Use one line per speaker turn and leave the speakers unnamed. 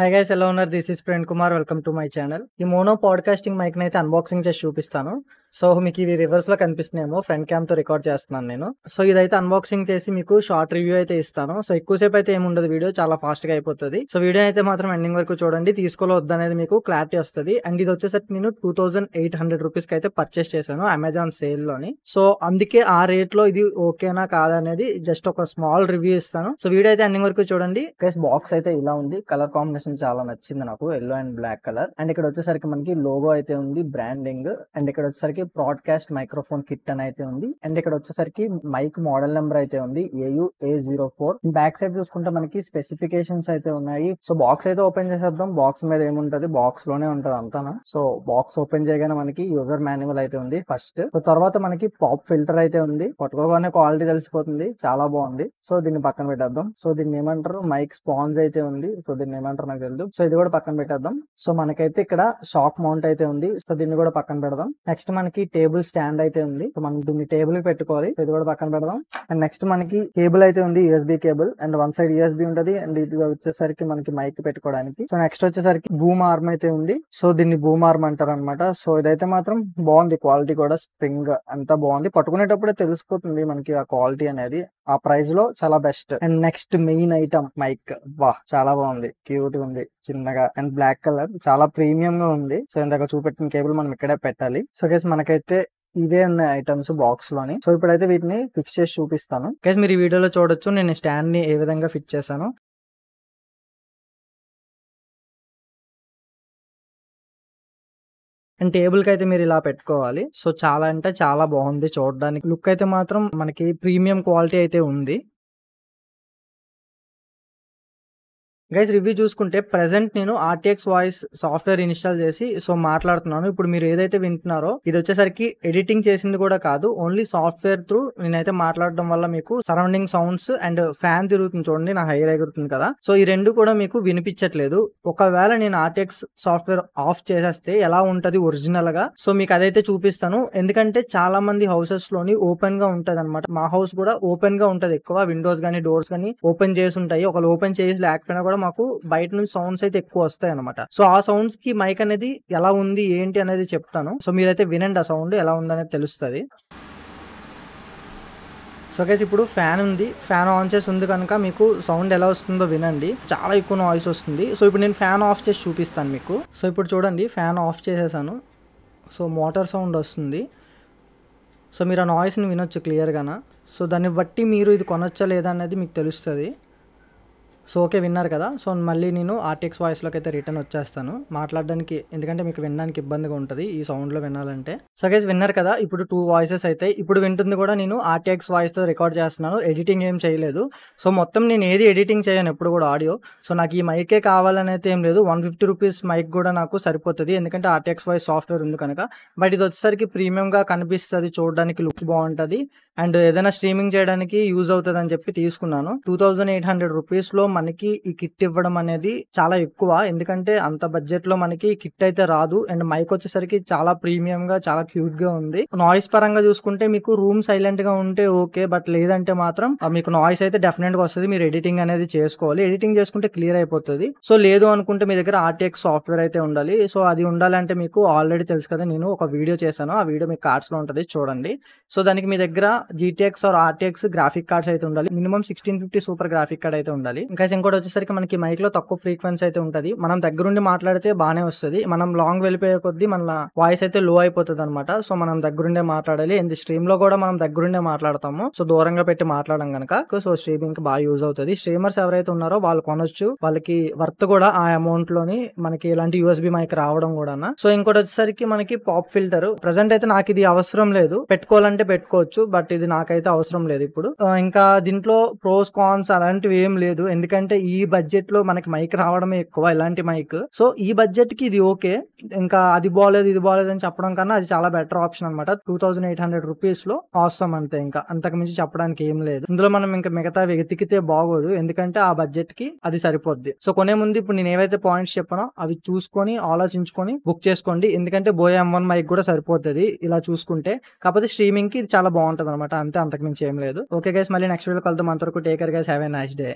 high guys ఎలా ఉన్నారు this is Prem Kumar welcome to my channel ఈ మోనో పాడ్కాస్టింగ్ మైక్ అయితే అన్బాక్సింగ్ చేసి చూపిస్తాను సో మీకు ఇవి లో కనిపిస్తున్నాయేమో ఫ్రంట్ తో రికార్డ్ చేస్తున్నాను నేను సో ఇదైతే అన్బాక్సింగ్ చేసి మీకు షార్ట్ రివ్యూ అయితే ఇస్తాను సో ఎక్కువసేపు అయితే ఏముండదు వీడియో చాలా ఫాస్ట్గా అయిపోతుంది సో వీడియో అయితే మాత్రం ఎండింగ్ వరకు చూడండి తీసుకోలో వద్దనేది మీకు క్లారిటీ వస్తుంది అండ్ ఇది వచ్చేసరికి నేను టూ థౌసండ్ ఎయిట్ హండ్రెడ్ అయితే పర్చేస్ చేశాను అమెజాన్ సేల్ లోని సో అందుకే ఆ రేట్ లో ఇది ఓకేనా అనేది జస్ట్ ఒక స్మాల్ రివ్యూ ఇస్తాను సో వీడియో అయితే ఎండింగ్ వరకు చూడండి ప్లస్ బాక్స్ అయితే ఇలా ఉంది కలర్ కాంబినేషన్ చాలా నచ్చింది నాకు yellow and black colour and ఇక్కడ వచ్చేసరికి మనకి లోగో అయితే ఉంది బ్రాండింగ్ అండ్ ఇక్కడ వచ్చేసరికి వచ్చేసరికి బ్రాడ్కాస్ట్ మైక్రోఫోన్ కిట్ అని అయితే ఉంది అండ్ ఇక్కడ వచ్చేసరికి మైక్ మోడల్ నెంబర్ అయితే ఉంది A U A zero four back side చూసుకుంటే మనకి స్పెసిఫికేషన్స్ అయితే ఉన్నాయి సో బాక్స్ అయితే ఓపెన్ చేసేద్దాం బాక్స్ మీద ఏముంటది బాక్స్ లోనే ఉంటది అంతా సో బాక్స్ ఓపెన్ చేయగానే మనకి యూజర్ మాన్యువల్ అయితే ఉంది ఫస్ట్ సో తర్వాత మనకి పాప్ ఫిల్టర్ అయితే ఉంది పట్టుకోగానే క్వాలిటీ తెలిసిపోతుంది చాలా బాగుంది సో దీన్ని పక్కన పెట్టేద్దాం సో దీన్ని ఏమంటారు మైక్ స్పాంజ్ అయితే ఉంది సో దీన్ని ఏమంటారు నాకు తెలియదు సో ఇది కూడా పక్కన పెట్టేద్దాం సో మనకైతే ఇక్కడ షాక్ మౌంట్ అయితే ఉంది సో దీన్ని కూడా పక్కన పెడదాం నెక్స్ట్ మన మనకి టేబుల్ స్టాండ్ అయితే ఉంది మనం దీన్ని టేబుల్ పెట్టుకోవాలి ఇది కూడా పక్కన పెడదాం అండ్ నెక్స్ట్ మనకి కేబుల్ అయితే ఉంది USB cable and one side USB ఉంటది అండ్ ఇది వచ్చేసరికి మనకి మైక్ పెట్టుకోవడానికి సో నెక్స్ట్ వచ్చేసరికి భూమ్ ఆర్మ్ అయితే ఉంది సో దీన్ని భూమ్ ఆర్మ్ అంటారు అనమాట సో ఇదైతే మాత్రం బాగుంది క్వాలిటీ కూడా స్ప్రింగ్ అంతా బాగుంది పట్టుకునేటప్పుడే తెలిసిపోతుంది మనకి ఆ క్వాలిటీ అనేది ఆ ప్రైస్ లో చాలా best and next main item mic వా చాలా బాగుంది క్యూట్ ఉంది చిన్నగా అండ్ బ్లాక్ కలర్ చాలా ప్రీమియం గా ఉంది సో ఇందాక చూపెట్టిన కేబుల్ మనం ఇక్కడే పెట్టాలి సో కేస్ మనకైతే ఇవే ఉన్నాయి ఐటమ్స్ బాక్స్ లోని సో ఇప్పుడైతే వీటిని ఫిక్స్ చేసి చూపిస్తాను కేస్ మీరు ఈ వీడియోలో చూడొచ్చు నేను స్టాండ్ ని ఏ విధంగా ఫిట్ చేశాను అండ్ కి అయితే మీరు ఇలా పెట్టుకోవాలి సో చాలా అంటే చాలా బాగుంది చూడడానికి లుక్ అయితే మాత్రం మనకి ప్రీమియం క్వాలిటీ అయితే ఉంది గైస్ రివ్యూ చూసుకుంటే ప్రెసెంట్ నేను ఆర్టీఎక్స్ వాయిస్ సాఫ్ట్వేర్ ఇన్స్టాల్ చేసి సో మాట్లాడుతున్నాను ఇప్పుడు మీరు ఏదైతే వింటున్నారో ఇది వచ్చేసరికి ఎడిటింగ్ చేసింది కూడా కాదు ఓన్లీ సాఫ్ట్వేర్ త్రూ నేనైతే మాట్లాడడం వల్ల మీకు సరౌండింగ్ సౌండ్స్ అండ్ ఫ్యాన్ తిరుగుతుంది చూడండి నా హైర్ ఎగురుతుంది కదా సో ఈ రెండు కూడా మీకు వినిపించట్లేదు ఒకవేళ నేను ఆర్టీఎక్స్ సాఫ్ట్వేర్ ఆఫ్ చేసేస్తే ఎలా ఉంటది ఒరిజినల్ గా సో మీకు అదైతే చూపిస్తాను ఎందుకంటే చాలా మంది హౌసెస్ లోని ఓపెన్ గా ఉంటది అనమాట మా హౌస్ కూడా ఓపెన్ గా ఉంటది ఎక్కువ విండోస్ గానీ డోర్స్ గానీ ఓపెన్ చేసి ఉంటాయి ఒకళ్ళు ఓపెన్ చేసి లేకపోయినా కూడా మాకు బయట నుంచి సౌండ్స్ అయితే ఎక్కువ వస్తాయి అనమాట సో ఆ సౌండ్స్ కి మైక్ అనేది ఎలా ఉంది ఏంటి అనేది చెప్తాను సో మీరైతే వినండి ఆ సౌండ్ ఎలా ఉందనేది తెలుస్తుంది సో గైస్ ఇప్పుడు ఫ్యాన్ ఉంది ఫ్యాన్ ఆన్ చేసి ఉంది కనుక మీకు సౌండ్ ఎలా వస్తుందో వినండి చాలా ఎక్కువ నాయిస్ వస్తుంది సో ఇప్పుడు నేను ఫ్యాన్ ఆఫ్ చేసి చూపిస్తాను మీకు సో ఇప్పుడు చూడండి ఫ్యాన్ ఆఫ్ చేసేసాను సో మోటార్ సౌండ్ వస్తుంది సో మీరు ఆ నాయిస్ని వినొచ్చు క్లియర్గానా సో దాన్ని బట్టి మీరు ఇది కొనొచ్చా లేదా అనేది మీకు తెలుస్తుంది సో ఓకే విన్నారు కదా సో మళ్ళీ నేను ఆర్టిక్స్ వాయిస్లోకి అయితే రిటర్న్ వచ్చేస్తాను మాట్లాడడానికి ఎందుకంటే మీకు వినడానికి ఇబ్బందిగా ఉంటుంది ఈ సౌండ్లో వినాలంటే సో గైస్ విన్నారు కదా ఇప్పుడు టూ వాయిసెస్ అయితే ఇప్పుడు వింటుంది కూడా నేను ఆర్టిఎక్స్ వాయిస్తో రికార్డ్ చేస్తున్నాను ఎడిటింగ్ ఏం చేయలేదు సో మొత్తం నేను ఏది ఎడిటింగ్ చేయను ఎప్పుడు కూడా ఆడియో సో నాకు ఈ మైకే కావాలని అయితే ఏం లేదు వన్ ఫిఫ్టీ రూపీస్ మైక్ కూడా నాకు సరిపోతుంది ఎందుకంటే ఆర్టిఎక్స్ వాయిస్ సాఫ్ట్వేర్ ఉంది కనుక బట్ ఇది వచ్చేసరికి ప్రీమియంగా కనిపిస్తుంది చూడడానికి లుక్ బాగుంటుంది అండ్ ఏదైనా స్ట్రీమింగ్ చేయడానికి యూజ్ అవుతుంది అని చెప్పి తీసుకున్నాను two thousand eight hundred rupees లో మనకి ఈ కిట్ ఇవ్వడం అనేది చాలా ఎక్కువ ఎందుకంటే అంత బడ్జెట్ లో మనకి కిట్ అయితే రాదు అండ్ మైక్ వచ్చేసరికి చాలా ప్రీమియం గా చాలా క్యూట్ గా ఉంది నాయిస్ పరంగా చూసుకుంటే మీకు రూమ్ సైలెంట్ గా ఉంటే ఓకే బట్ లేదంటే మాత్రం మీకు నాయిస్ అయితే డెఫినెట్ గా వస్తుంది మీరు ఎడిటింగ్ అనేది చేసుకోవాలి ఎడిటింగ్ చేసుకుంటే క్లియర్ అయిపోతుంది సో లేదు అనుకుంటే మీ దగ్గర ఆర్టీఎక్స్ సాఫ్ట్వేర్ అయితే ఉండాలి సో అది ఉండాలంటే మీకు ఆల్రెడీ తెలుసు కదా నేను ఒక వీడియో చేశాను ఆ వీడియో మీకు కార్డ్స్ లో ఉంటుంది చూడండి సో దానికి మీ దగ్గర GTX or RTX graphic cards అయితే ఉండాలి minimum sixteen fifty super graphic card అయితే ఉండాలి ఇంకా ఇంకోటి వచ్చేసరికి మనకి మైక్ లో తక్కువ ఫ్రీక్వెన్సీ అయితే ఉంటుంది మనం దగ్గరుండి మాట్లాడితే బాగానే వస్తుంది మనం లాంగ్ వెళ్ళిపోయే కొద్దీ మన వాయిస్ అయితే లో అయిపోతుంది అనమాట సో మనం దగ్గరుండే మాట్లాడాలి ఎంత స్ట్రీమ్ లో కూడా మనం దగ్గరుండే మాట్లాడతాము సో దూరంగా పెట్టి మాట్లాడడం కనుక సో స్ట్రీమింగ్ కి బాగా యూజ్ అవుతుంది స్ట్రీమర్స్ ఎవరైతే ఉన్నారో వాళ్ళు కొనొచ్చు వాళ్ళకి వర్త్ కూడా ఆ అమౌంట్ లోని మనకి ఇలాంటి యూఎస్బి మైక్ రావడం కూడా సో ఇంకోటి వచ్చేసరికి మనకి పాప్ ఫిల్టర్ ప్రజెంట్ అయితే నాకు ఇది అవసరం లేదు పెట్టుకోవాలంటే పెట్టుకోవచ్చు బట్ ఇది నాకైతే అవసరం లేదు ఇప్పుడు ఇంకా దీంట్లో ప్రోస్ కాన్స్ అలాంటివి ఏం లేదు ఎందుకంటే ఈ బడ్జెట్ లో మనకి మైక్ రావడమే ఎక్కువ ఇలాంటి మైక్ సో ఈ బడ్జెట్ కి ఇది ఓకే ఇంకా అది బాగాలేదు ఇది బాగాలేదు అని చెప్పడం కన్నా అది చాలా బెటర్ ఆప్షన్ అనమాట two thousand eight hundred rupees లో అవసరం అంతే ఇంకా అంతకుమించి చెప్పడానికి ఏం లేదు ఇందులో మనం ఇంకా మిగతా వెతికితే బాగోదు ఎందుకంటే ఆ బడ్జెట్ కి అది సరిపోద్ది సో కొనే ముందు ఇప్పుడు నేను ఏవైతే పాయింట్స్ చెప్పానో అవి చూసుకొని ఆలోచించుకొని బుక్ చేసుకోండి ఎందుకంటే బోయ్ ఎం వన్ మైక్ కూడా సరిపోతుంది ఇలా చూసుకుంటే కాకపోతే స్ట్రీమింగ్ కి ఇది చాలా బాగుంటుంది అనమాట అనమాట అంతే అంతకుమించి ఏం లేదు ఓకే గైస్ మళ్ళీ నెక్స్ట్ వీడియో కలుద్దాం అంతవరకు take care guys have a nice day